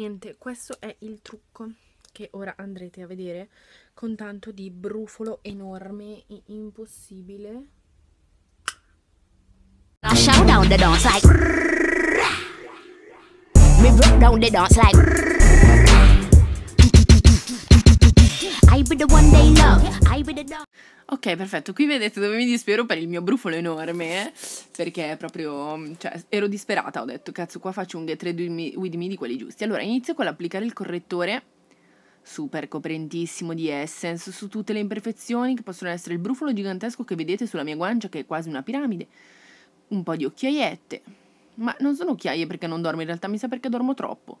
Niente, questo è il trucco che ora andrete a vedere con tanto di brufolo enorme e impossibile. Shout down the dance like. Reverse down the dance like. Ok, perfetto. Qui vedete dove mi dispero per il mio brufolo enorme. Eh? Perché proprio. Mm, cioè, ero disperata. Ho detto, cazzo, qua faccio un get ready with me di quelli giusti. Allora, inizio con l'applicare il correttore super coprentissimo di Essence su tutte le imperfezioni che possono essere il brufolo gigantesco che vedete sulla mia guancia che è quasi una piramide, un po' di occhiaiette, ma non sono occhiaie perché non dormo in realtà, mi sa perché dormo troppo.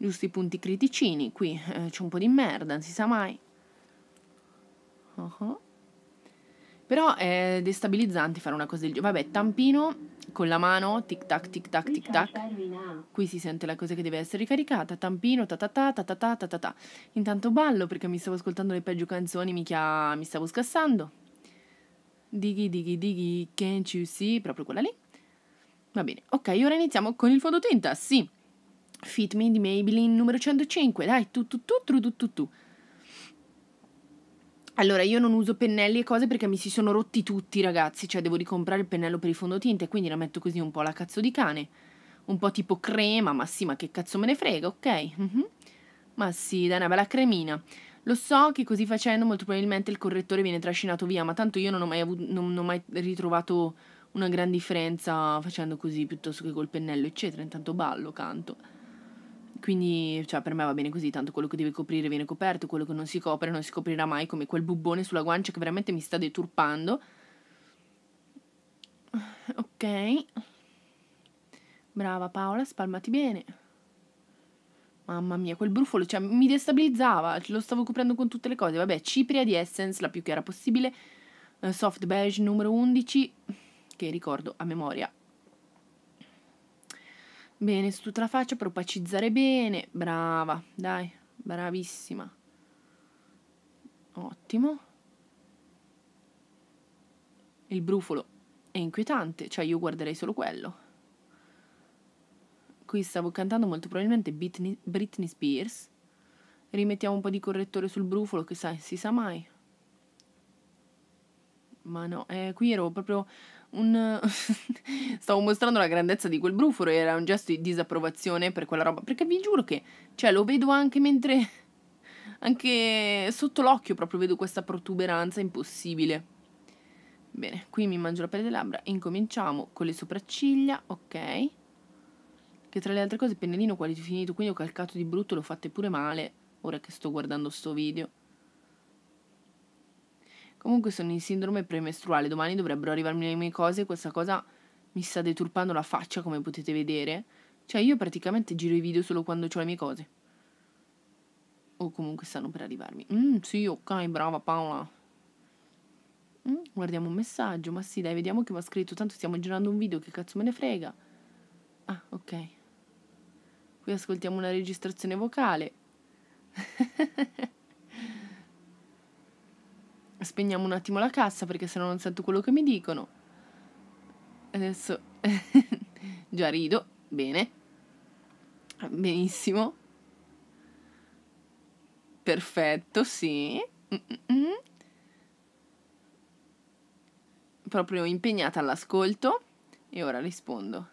Giusto i punti criticini, qui eh, c'è un po' di merda, non si sa mai. Uh -huh. Però è destabilizzante fare una cosa del genere. Vabbè, tampino con la mano, tic tac, tic tac, tic tac. Qui si sente la cosa che deve essere ricaricata. Tampino, ta ta ta ta ta ta ta ta. Intanto ballo perché mi stavo ascoltando le peggio canzoni, mica mi stavo scassando. Dighi, dighi, dighi, can't you see? Proprio quella lì. Va bene, ok, ora iniziamo con il fondotinta, sì. Fit Me di Maybelline numero 105. Dai, tu tu tu tu tu tu tu. Allora, io non uso pennelli e cose perché mi si sono rotti tutti, ragazzi. Cioè, devo ricomprare il pennello per i fondotinte, quindi la metto così un po' alla cazzo di cane. Un po' tipo crema, ma sì, ma che cazzo me ne frega, ok? Mm -hmm. Ma sì, dai, una bella cremina. Lo so che così facendo molto probabilmente il correttore viene trascinato via, ma tanto io non ho mai, avuto, non, non ho mai ritrovato una gran differenza facendo così piuttosto che col pennello, eccetera. Intanto ballo, canto. Quindi, cioè, per me va bene così, tanto quello che deve coprire viene coperto, quello che non si copre non si coprirà mai, come quel bubbone sulla guancia che veramente mi sta deturpando. Ok. Brava Paola, spalmati bene. Mamma mia, quel brufolo, cioè, mi destabilizzava, lo stavo coprendo con tutte le cose. Vabbè, cipria di Essence, la più chiara possibile, eh, soft beige numero 11, che ricordo a memoria Bene, su tutta la faccia propacizzare bene. Brava, dai, bravissima. Ottimo. Il brufolo è inquietante, cioè io guarderei solo quello. Qui stavo cantando molto probabilmente Britney Spears. Rimettiamo un po' di correttore sul brufolo, che sai, si sa mai. Ma no, eh, qui ero proprio un... Stavo mostrando la grandezza di quel brufolo, era un gesto di disapprovazione per quella roba, perché vi giuro che, cioè, lo vedo anche mentre... anche sotto l'occhio proprio vedo questa protuberanza impossibile. Bene, qui mi mangio la pelle delle labbra, incominciamo con le sopracciglia, ok? Che tra le altre cose pennellino quasi finito, quindi ho calcato di brutto, l'ho fatte pure male, ora che sto guardando sto video. Comunque sono in sindrome premestruale, domani dovrebbero arrivarmi le mie cose, questa cosa mi sta deturpando la faccia come potete vedere. Cioè io praticamente giro i video solo quando ho le mie cose. O comunque stanno per arrivarmi. Mm, sì, ok, brava Paola. Mm, guardiamo un messaggio, ma sì dai, vediamo che mi ha scritto, tanto stiamo girando un video, che cazzo me ne frega. Ah, ok. Qui ascoltiamo una registrazione vocale. Spegniamo un attimo la cassa perché sennò non sento quello che mi dicono. Adesso già rido, bene. Benissimo. Perfetto, sì. Mm-mm. Proprio impegnata all'ascolto e ora rispondo.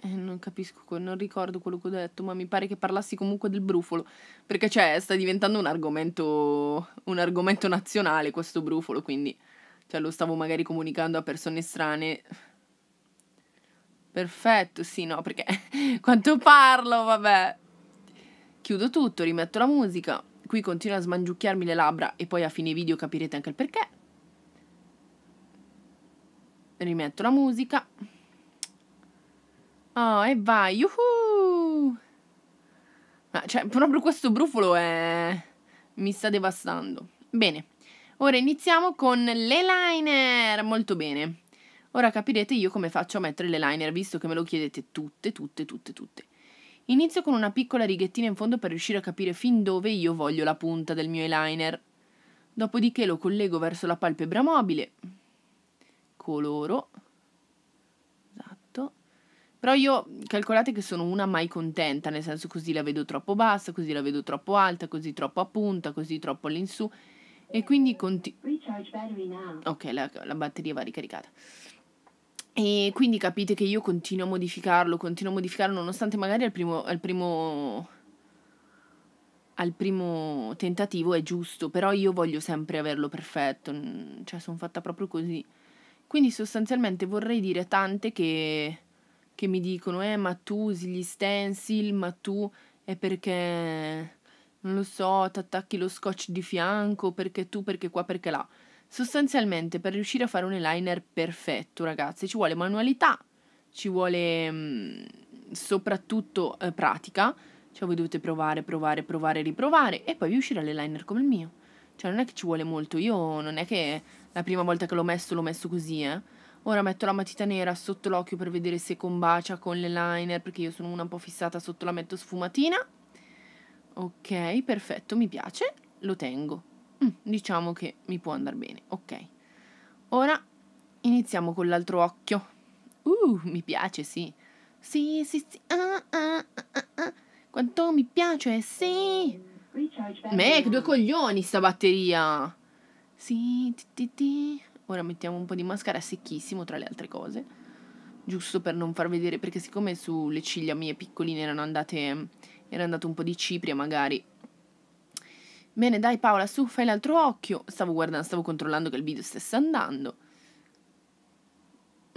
Eh, non capisco, non ricordo quello che ho detto, ma mi pare che parlassi comunque del brufolo. Perché, cioè, sta diventando un argomento, un argomento nazionale questo brufolo, quindi... Cioè, lo stavo magari comunicando a persone strane. Perfetto, sì, no, perché... quanto parlo, vabbè! Chiudo tutto, rimetto la musica. Qui continuo a smangiucchiarmi le labbra e poi a fine video capirete anche il perché. Rimetto la musica. Oh, e vai, yuhu! Ma cioè, proprio questo brufolo è... mi sta devastando. Bene, ora iniziamo con le liner. Molto bene. Ora capirete io come faccio a mettere le liner, visto che me lo chiedete tutte, tutte, tutte, tutte. Inizio con una piccola righettina in fondo per riuscire a capire fin dove io voglio la punta del mio eyeliner. Dopodiché lo collego verso la palpebra mobile, coloro, però io calcolate che sono una mai contenta, nel senso così la vedo troppo bassa, così la vedo troppo alta, così troppo a punta, così troppo all'insù. E quindi continuo... Ok, la, la batteria va ricaricata. E quindi capite che io continuo a modificarlo, continuo a modificarlo, nonostante magari al primo, al primo, al primo tentativo è giusto, però io voglio sempre averlo perfetto, cioè sono fatta proprio così. Quindi sostanzialmente vorrei dire tante che che mi dicono, eh, ma tu usi gli stencil, ma tu è perché, non lo so, ti attacchi lo scotch di fianco, perché tu, perché qua, perché là. Sostanzialmente, per riuscire a fare un eyeliner perfetto, ragazzi, ci vuole manualità, ci vuole mh, mm, soprattutto eh, pratica, cioè voi dovete provare, provare, provare, riprovare e poi riuscire uscirà l'eyeliner come il mio. Cioè non è che ci vuole molto, io non è che la prima volta che l'ho messo l'ho messo così, eh Ora metto la matita nera sotto l'occhio per vedere se combacia con le liner, perché io sono una un po' fissata sotto, la metto sfumatina. Ok, perfetto, mi piace, lo tengo. Mm, diciamo che mi può andare bene, ok. Ora iniziamo con l'altro occhio. Uh, mi piace, sì. Sì, sì, sì. Ah, ah, ah, Quanto mi piace, sì. Mac, due coglioni sta batteria. Sì, ti, ti, ti. Ora mettiamo un po' di mascara secchissimo tra le altre cose, giusto per non far vedere, perché siccome sulle ciglia mie piccoline erano andate, era andato un po' di cipria magari. Bene, dai Paola, su, fai l'altro occhio. Stavo guardando, stavo controllando che il video stesse andando.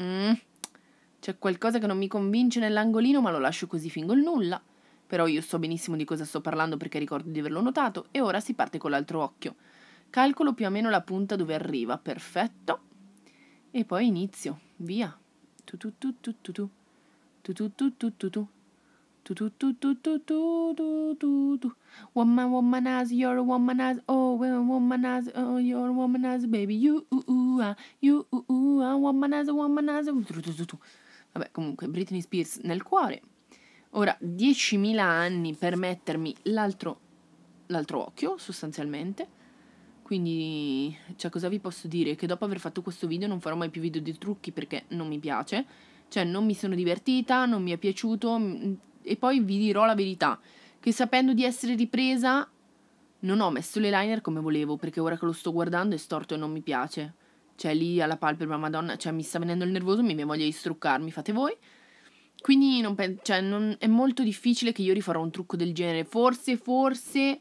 Mm. C'è qualcosa che non mi convince nell'angolino, ma lo lascio così fingo il nulla. Però io so benissimo di cosa sto parlando perché ricordo di averlo notato, e ora si parte con l'altro occhio. Calcolo più o meno la punta dove arriva, perfetto. E poi inizio, via. Tu tu tu tu tu tu. Tu tu tu tu tu tu. Tu tu tu Woman womanizer, you're a womanizer. Oh, womanizer, oh, you're a womanizer, baby. You uh uh you uh woman as womanizer, womanizer. as tu tu Vabbè, comunque Britney Spears nel cuore. Ora, 10.000 anni per mettermi l'altro l'altro occhio, sostanzialmente quindi, cioè, cosa vi posso dire? Che dopo aver fatto questo video non farò mai più video di trucchi perché non mi piace. Cioè, non mi sono divertita, non mi è piaciuto. Mm, e poi vi dirò la verità. Che sapendo di essere ripresa, non ho messo le liner come volevo. Perché ora che lo sto guardando è storto e non mi piace. Cioè, lì alla palpebra, madonna, cioè, mi sta venendo il nervoso, mi viene voglia di struccarmi, fate voi. Quindi non, cioè, non, è molto difficile che io rifarò un trucco del genere. Forse, forse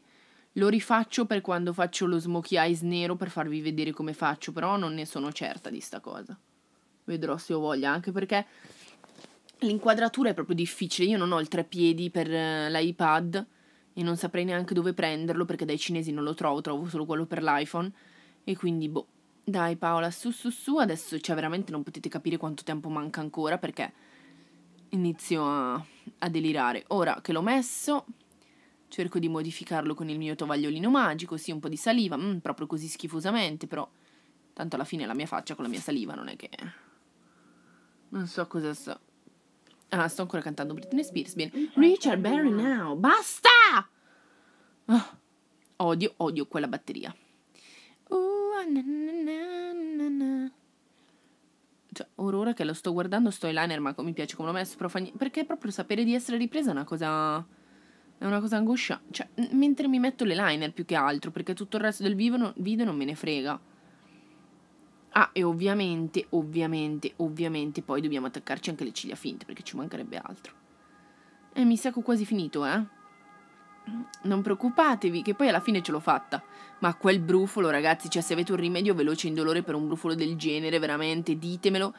lo rifaccio per quando faccio lo smokey eyes nero per farvi vedere come faccio, però non ne sono certa di sta cosa. Vedrò se ho voglia, anche perché l'inquadratura è proprio difficile. Io non ho il tre piedi per eh, l'iPad e non saprei neanche dove prenderlo perché dai cinesi non lo trovo, trovo solo quello per l'iPhone. E quindi, boh, dai Paola, su su su, adesso cioè veramente non potete capire quanto tempo manca ancora perché inizio a, a delirare. Ora che l'ho messo... Cerco di modificarlo con il mio tovagliolino magico, sì, un po' di saliva, mm, proprio così schifosamente, però tanto alla fine la mia faccia con la mia saliva non è che... Non so cosa so. Ah, sto ancora cantando Britney Spears. Bene. Richard Berry now. Basta! Oh, odio, odio quella batteria. Uh, na na na na na. cioè, ora che lo sto guardando sto eyeliner, ma mi piace come l'ho messo, però fa niente. Perché proprio sapere di essere ripresa è una cosa... È una cosa angosciante. Cioè, mentre mi metto le liner più che altro, perché tutto il resto del video, non me ne frega. Ah, e ovviamente, ovviamente, ovviamente poi dobbiamo attaccarci anche le ciglia finte, perché ci mancherebbe altro. E eh, mi sa che ho quasi finito, eh? Non preoccupatevi, che poi alla fine ce l'ho fatta. Ma quel brufolo, ragazzi, cioè se avete un rimedio veloce e indolore per un brufolo del genere, veramente, ditemelo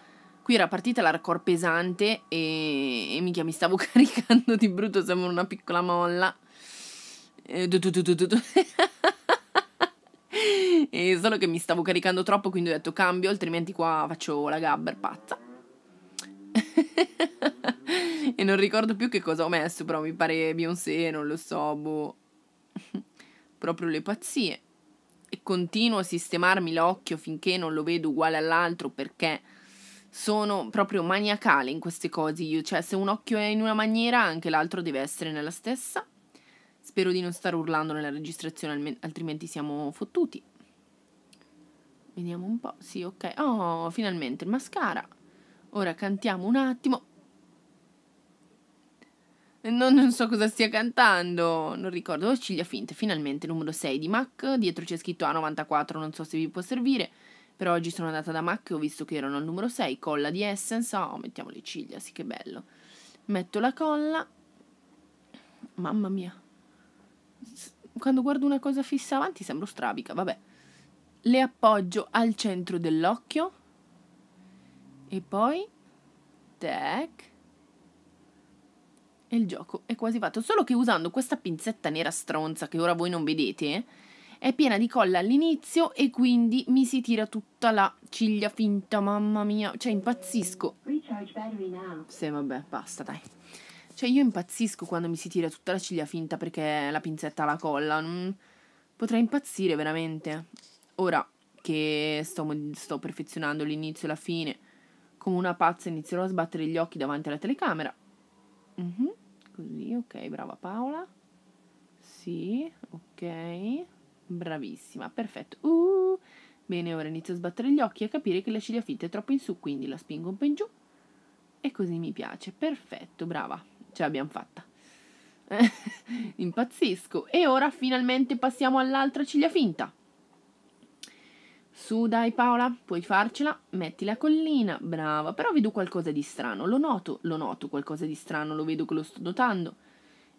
Qui era partita l'hardcore pesante e, e mica mi stavo caricando di brutto, sembra una piccola molla. E, du, du, du, e solo che mi stavo caricando troppo, quindi ho detto cambio, altrimenti qua faccio la gabber pazza. e non ricordo più che cosa ho messo, però mi pare Beyoncé, non lo so, boh. Proprio le pazzie. E continuo a sistemarmi l'occhio finché non lo vedo uguale all'altro perché sono proprio maniacale in queste cose io, cioè se un occhio è in una maniera anche l'altro deve essere nella stessa. Spero di non stare urlando nella registrazione, altrimenti siamo fottuti. Vediamo un po', sì ok, oh finalmente il mascara. Ora cantiamo un attimo. Non, non, so cosa stia cantando, non ricordo. Oh, ciglia finte, finalmente, numero 6 di Mac. Dietro c'è scritto A94, non so se vi può servire. Per oggi sono andata da Mac e ho visto che erano al numero 6, colla di Essence, oh mettiamo le ciglia, sì che bello. Metto la colla, mamma mia, quando guardo una cosa fissa avanti sembro strabica, vabbè. Le appoggio al centro dell'occhio e poi, tac, e il gioco è quasi fatto. Solo che usando questa pinzetta nera stronza che ora voi non vedete, eh, è piena di colla all'inizio e quindi mi si tira tutta la ciglia finta, mamma mia, cioè impazzisco. Sì, vabbè, basta, dai. Cioè io impazzisco quando mi si tira tutta la ciglia finta perché la pinzetta la colla. Mm. Potrei impazzire veramente. Ora che sto, sto perfezionando l'inizio e la fine, come una pazza inizierò a sbattere gli occhi davanti alla telecamera. Mm -hmm. Così, ok, brava Paola. Sì, ok. Bravissima, perfetto. Uh, bene, ora inizio a sbattere gli occhi e a capire che la ciglia fitta è troppo in su, quindi la spingo un po' in giù. E così mi piace. Perfetto, brava. Ce l'abbiamo fatta. Impazzisco. E ora finalmente passiamo all'altra ciglia finta. Su, dai Paola, puoi farcela. Metti la collina. Brava. Però vedo qualcosa di strano. Lo noto, lo noto qualcosa di strano, lo vedo che lo sto notando.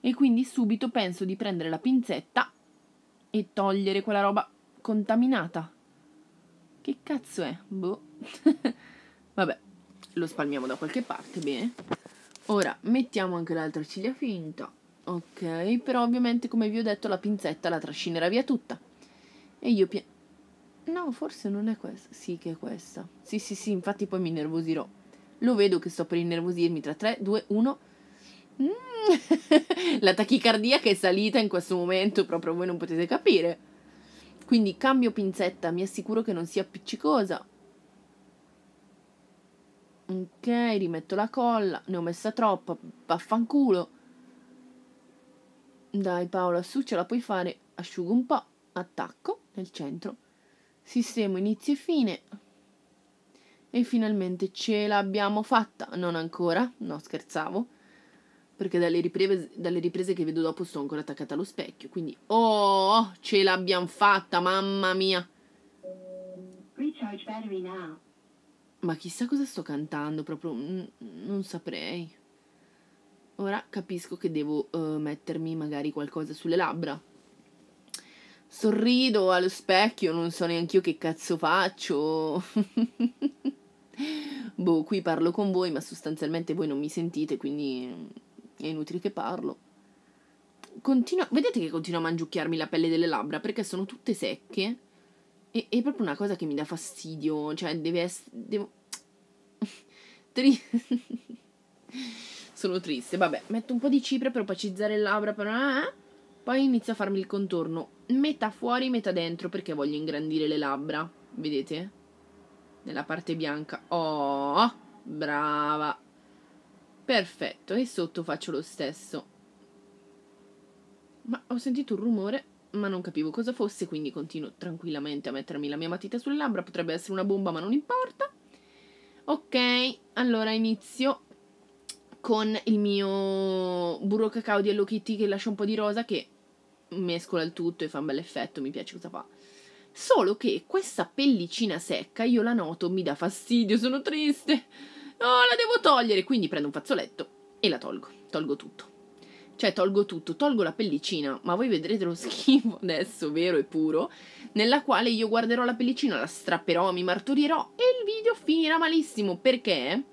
E quindi subito penso di prendere la pinzetta e togliere quella roba contaminata. Che cazzo è? Boh. Vabbè, lo spalmiamo da qualche parte, bene. Ora mettiamo anche l'altra ciglia finta. Ok, però ovviamente come vi ho detto la pinzetta la trascinerà via tutta. E io pian... No, forse non è questa. Sì che è questa. Sì, sì, sì, infatti poi mi innervosirò. Lo vedo che sto per innervosirmi tra 3, 2, 1... Mm. la tachicardia che è salita in questo momento, proprio voi non potete capire. Quindi cambio pinzetta, mi assicuro che non sia appiccicosa. Ok, rimetto la colla, ne ho messa troppa, vaffanculo. Dai Paola, su ce la puoi fare. Asciugo un po', attacco nel centro. Sistemo inizio e fine. E finalmente ce l'abbiamo fatta. Non ancora, no scherzavo perché dalle riprese, dalle riprese che vedo dopo sto ancora attaccata allo specchio, quindi oh, ce l'abbiamo fatta, mamma mia. Ma chissà cosa sto cantando, proprio mm, non saprei. Ora capisco che devo uh, mettermi magari qualcosa sulle labbra. Sorrido allo specchio, non so neanche io che cazzo faccio. boh, qui parlo con voi, ma sostanzialmente voi non mi sentite, quindi è inutile che parlo. Continua, vedete che continuo a mangiucchiarmi la pelle delle labbra perché sono tutte secche. E, è proprio una cosa che mi dà fastidio. Cioè, deve essere. Devo. Tri... sono triste. Vabbè, metto un po' di cipria per opacizzare le labbra. Per... Ah, eh, eh. poi inizio a farmi il contorno metà fuori, metà dentro perché voglio ingrandire le labbra. Vedete? Nella parte bianca. Oh, brava. Perfetto, e sotto faccio lo stesso. Ma ho sentito un rumore, ma non capivo cosa fosse, quindi continuo tranquillamente a mettermi la mia matita sulle labbra. Potrebbe essere una bomba, ma non importa. Ok, allora inizio con il mio burro cacao di Hello Kitty che lascia un po' di rosa che mescola il tutto e fa un bel effetto, mi piace cosa fa. Solo che questa pellicina secca io la noto, mi dà fastidio, sono triste. Oh, la devo togliere! Quindi prendo un fazzoletto e la tolgo. Tolgo tutto. Cioè, tolgo tutto, tolgo la pellicina, ma voi vedrete lo schifo adesso, vero e puro, nella quale io guarderò la pellicina, la strapperò, mi martorierò e il video finirà malissimo, perché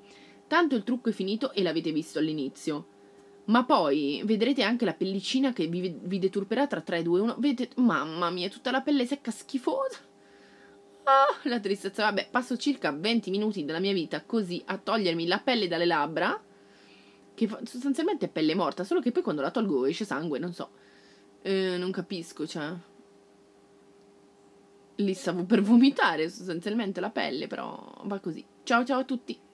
tanto il trucco è finito e l'avete visto all'inizio. Ma poi vedrete anche la pellicina che vi, vi deturperà tra 3, 2, 1. Vedete, mamma mia, tutta la pelle secca, schifosa. Oh, la tristezza, vabbè, passo circa 20 minuti della mia vita così a togliermi la pelle dalle labbra, che sostanzialmente è pelle morta, solo che poi quando la tolgo esce sangue, non so. Eh, non capisco, cioè... Lì stavo per vomitare sostanzialmente la pelle, però va così. Ciao ciao a tutti!